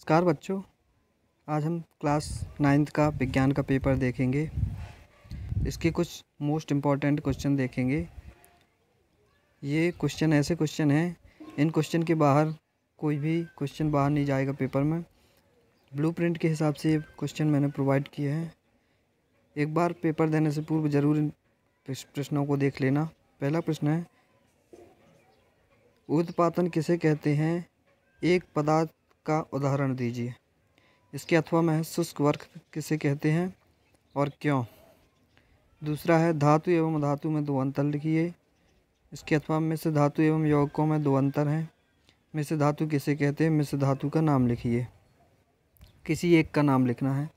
नमस्कार बच्चों आज हम क्लास नाइन्थ का विज्ञान का पेपर देखेंगे इसके कुछ मोस्ट इम्पॉर्टेंट क्वेश्चन देखेंगे ये क्वेश्चन ऐसे क्वेश्चन हैं इन क्वेश्चन के बाहर कोई भी क्वेश्चन बाहर नहीं जाएगा पेपर में ब्लूप्रिंट के हिसाब से क्वेश्चन मैंने प्रोवाइड किए हैं एक बार पेपर देने से पूर्व ज़रूर इन प्रश्नों को देख लेना पहला प्रश्न है उत्पादन किसे कहते हैं एक पदार्थ का उदाहरण दीजिए इसके अथवा में शुष्क वर्क किसे कहते हैं और क्यों दूसरा है धातु एवं धातु में दो अंतर लिखिए इसके अथवा में से धातु एवं यौकों में दो अंतर हैं में से धातु किसे कहते हैं में से धातु का नाम लिखिए किसी एक का नाम लिखना है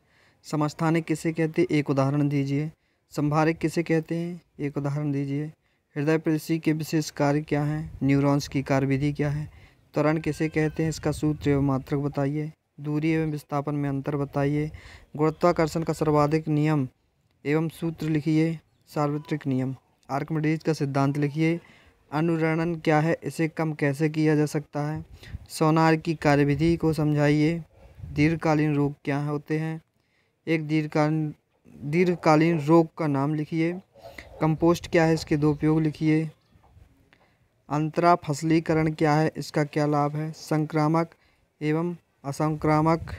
समस्थानिक किसे कहते हैं एक उदाहरण दीजिए संभारिक किसे कहते हैं एक उदाहरण दीजिए हृदय प्रदेशी के विशेष कार्य क्या हैं न्यूरॉन्स की कार्यविधि क्या है त्वरण किसे कहते हैं इसका सूत्र एवं मात्रक बताइए दूरी एवं विस्थापन में अंतर बताइए गुणत्वाकर्षण का सर्वाधिक नियम एवं सूत्र लिखिए सार्वत्रिक नियम आर्कमिडीज का सिद्धांत लिखिए अनुरणन क्या है इसे कम कैसे किया जा सकता है सोनार की कार्यविधि को समझाइए दीर्घकालीन रोग क्या होते हैं एक दीर्घकालीन दीर्घकालीन रोग का नाम लिखिए कंपोस्ट क्या है इसके दो उपयोग लिखिए अंतरा फसलीकरण क्या है इसका क्या लाभ है संक्रामक एवं असंक्रामक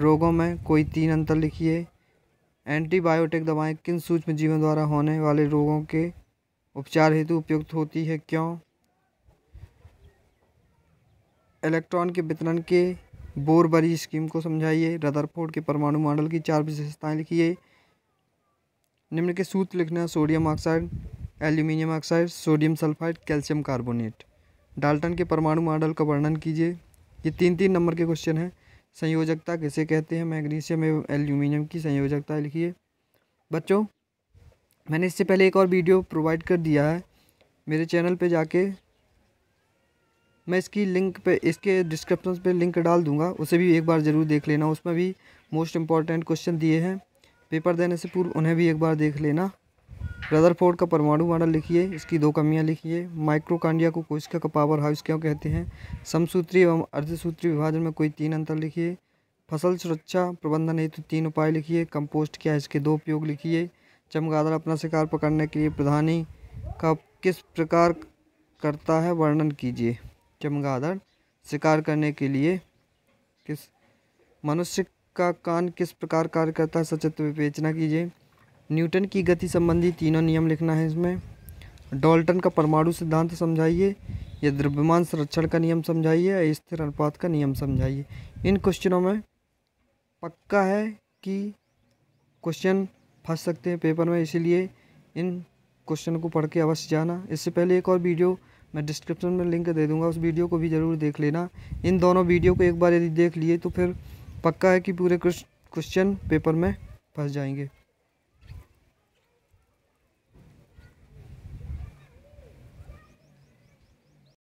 रोगों में कोई तीन अंतर लिखिए एंटीबायोटिक दवाएं किन सूक्ष्म जीवों द्वारा होने वाले रोगों के उपचार हेतु उपयुक्त होती है क्यों इलेक्ट्रॉन के वितरण के बोरबरी स्कीम को समझाइए रदरफोर्ड के परमाणु मॉडल की चार विशेषताएं लिखिए निम्न के सूत्र लिखना sodium oxide aluminium oxide sodium sulphide calcium carbonate Dalton के परमाणु मॉडल का वर्णन कीजिए ये तीन तीन नंबर के क्वेश्चन हैं संयोजकता किसे कहते हैं मैग्नीशियम एवं एल्यूमिनियम की संयोजकता लिखिए बच्चों मैंने इससे पहले एक और वीडियो प्रोवाइड कर दिया है मेरे चैनल पे जाके मैं इसकी लिंक पे इसके डिस्क्रिप्शन पे लिंक डाल दूंगा उसे भी एक बार ज़रूर देख लेना उसमें भी मोस्ट इम्पॉर्टेंट क्वेश्चन दिए हैं पेपर देने से पूर्व उन्हें भी एक बार देख लेना रदरफोर्ड का परमाणु मॉडल लिखिए इसकी दो कमियां लिखिए माइक्रोकांडिया को कोशिका का पावर हाउस क्यों कहते हैं समसूत्री एवं अर्धसूत्री विभाजन में कोई तीन अंतर लिखिए फसल सुरक्षा प्रबंधन हेतु तीन उपाय लिखिए कंपोस्ट क्या है इसके दो उपयोग लिखिए चमगादड़ अपना शिकार पकड़ने के लिए प्रधानी का किस प्रकार करता है वर्णन कीजिए चमगादड़ शिकार करने के लिए किस मनुष्य का कान किस प्रकार कार्य करता है सचित्र विवेचना कीजिए न्यूटन की गति संबंधी तीनों नियम लिखना है इसमें डॉल्टन का परमाणु सिद्धांत समझाइए या द्रव्यमान संरक्षण का नियम समझाइए या स्थिर अनुपात का नियम समझाइए इन क्वेश्चनों में पक्का है कि क्वेश्चन फंस सकते हैं पेपर में इसीलिए इन क्वेश्चन को पढ़ के अवश्य जाना इससे पहले एक और वीडियो मैं डिस्क्रिप्शन में लिंक दे दूंगा उस वीडियो को भी ज़रूर देख लेना इन दोनों वीडियो को एक बार यदि देख लिए तो फिर पक्का है कि पूरे क्वेश्चन पेपर में फंस जाएंगे